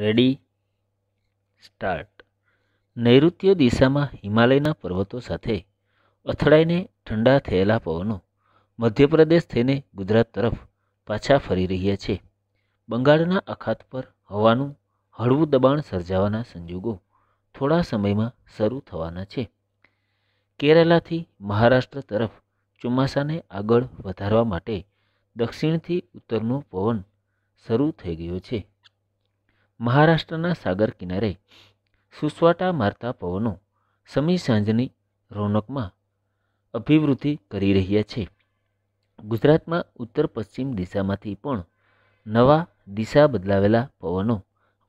ready start નૈઋત્ય દિશામાં હિમાલયના પર્વતો સાથે અથડાઈને ઠંડા થયેલા પવનો મધ્યપ્રદેશ થઈને ગુજરાત તરફ પાછા ફરી રહ્યા છે બંગાળના અખાત પર હવાનું હળવું દબાણ સર્જાવાના સંજોગો થોડા સમયમાં શરૂ થવાના છે કેરાલાથી મહારાષ્ટ્ર તરફ ચોમાસાને આગળ વધારવા માટે દક્ષિણથી ઉત્તરનો પવન શરૂ થઈ ગયો છે મહારાષ્ટ્રના સાગર કિનારે સુસવાટા મારતા પવનો સમી સાંજની રોનકમાં અભિવૃદ્ધિ કરી રહ્યા છે ગુજરાતમાં ઉત્તર પશ્ચિમ દિશામાંથી પણ નવા દિશા બદલાવેલા પવનો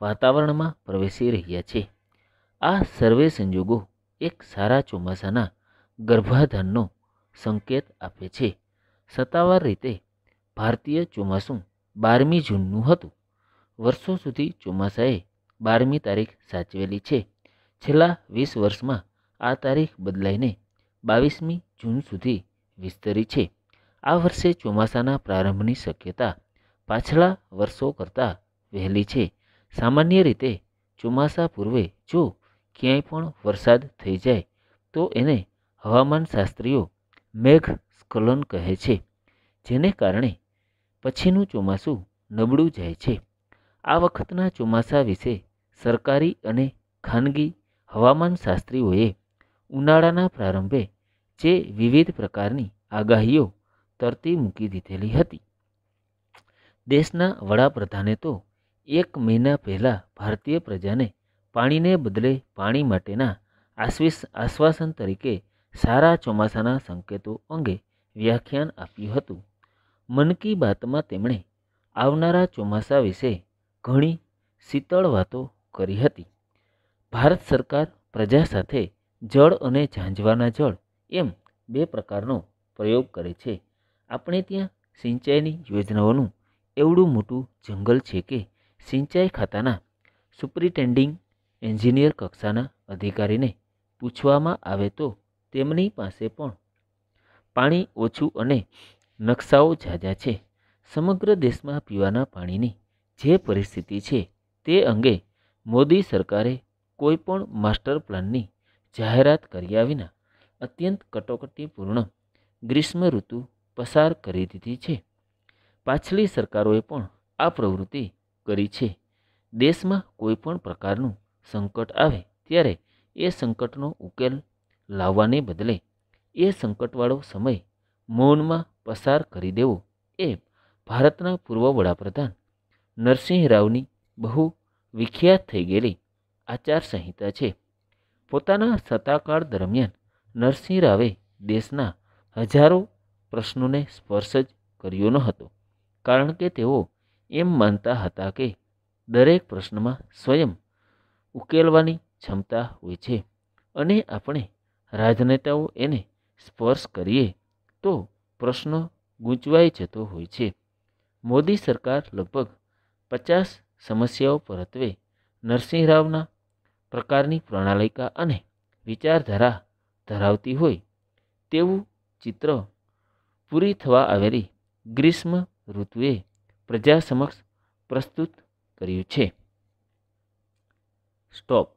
વાતાવરણમાં પ્રવેશી રહ્યા છે આ સર્વે સંજોગો એક સારા ચોમાસાના ગર્ભાધાનનો સંકેત આપે છે સત્તાવાર રીતે ભારતીય ચોમાસું બારમી જૂનનું હતું વર્ષો સુધી ચોમાસાએ બારમી તારીખ સાચવેલી છે છેલ્લા વીસ વર્ષમાં આ તારીખ બદલાઈને બાવીસમી જૂન સુધી વિસ્તરી છે આ વર્ષે ચોમાસાના પ્રારંભની શક્યતા પાછલા વર્ષો કરતાં વહેલી છે સામાન્ય રીતે ચોમાસા પૂર્વે જો ક્યાંય પણ વરસાદ થઈ જાય તો એને હવામાનશાસ્ત્રીઓ મેઘ સ્ખલન કહે છે જેને કારણે પછીનું ચોમાસું નબળું જાય છે આ વખતના ચોમાસા વિશે સરકારી અને ખાનગી હવામાનશાસ્ત્રીઓએ ઉનાળાના પ્રારંભે જે વિવિધ પ્રકારની આગાહીઓ તરતી મૂકી દીધેલી હતી દેશના વડાપ્રધાને તો એક મહિના પહેલાં ભારતીય પ્રજાને પાણીને બદલે પાણી માટેના આશ્વિસ આશ્વાસન તરીકે સારા ચોમાસાના સંકેતો અંગે વ્યાખ્યાન આપ્યું હતું મન કી બાતમાં તેમણે આવનારા ચોમાસા વિશે ઘણી શીતળ વાતો કરી હતી ભારત સરકાર પ્રજા સાથે જળ અને ઝાંઝવાના જળ એમ બે પ્રકારનો પ્રયોગ કરે છે આપણે ત્યાં સિંચાઈની યોજનાઓનું એવડું મોટું જંગલ છે કે સિંચાઈ ખાતાના સુપ્રિટેન્ડિંગ એન્જિનિયર કક્ષાના અધિકારીને પૂછવામાં આવે તો તેમની પાસે પણ પાણી ઓછું અને નકશાઓ ઝાઝા છે સમગ્ર દેશમાં પીવાના પાણીની જે પરિસ્થિતિ છે તે અંગે મોદી સરકારે કોઈપણ માસ્ટર પ્લાનની જાહેરાત કર્યા વિના અત્યંત કટોકટીપૂર્ણ ગ્રીષ્મ ઋતુ પસાર કરી દીધી છે પાછલી સરકારોએ પણ આ પ્રવૃત્તિ કરી છે દેશમાં કોઈપણ પ્રકારનું સંકટ આવે ત્યારે એ સંકટનો ઉકેલ લાવવાને બદલે એ સંકટવાળો સમય મૌનમાં પસાર કરી દેવો એ ભારતના પૂર્વ વડાપ્રધાન નરસિંહ રાવની બહુ વિખ્યાત થઈ ગયેલી આચારસંહિતા છે પોતાના સત્તાકાળ દરમિયાન નરસિંહ રાવે દેશના હજારો પ્રશ્નોને સ્પર્શ જ કર્યો ન હતો કારણ કે તેઓ એમ માનતા હતા કે દરેક પ્રશ્નમાં સ્વયં ઉકેલવાની ક્ષમતા હોય છે અને આપણે રાજનેતાઓ એને સ્પર્શ કરીએ તો પ્રશ્ન ગૂંચવાઈ જતો હોય છે મોદી સરકાર લગભગ પચાસ સમસ્યાઓ પરત્વે નરસિંહરાવના પ્રકારની પ્રણાલિકા અને વિચારધારા ધરાવતી હોય તેવું ચિત્ર પૂરી થવા આવેલી ગ્રીષ્મ ઋતુએ પ્રજા સમક્ષ પ્રસ્તુત કર્યું છે સ્ટોપ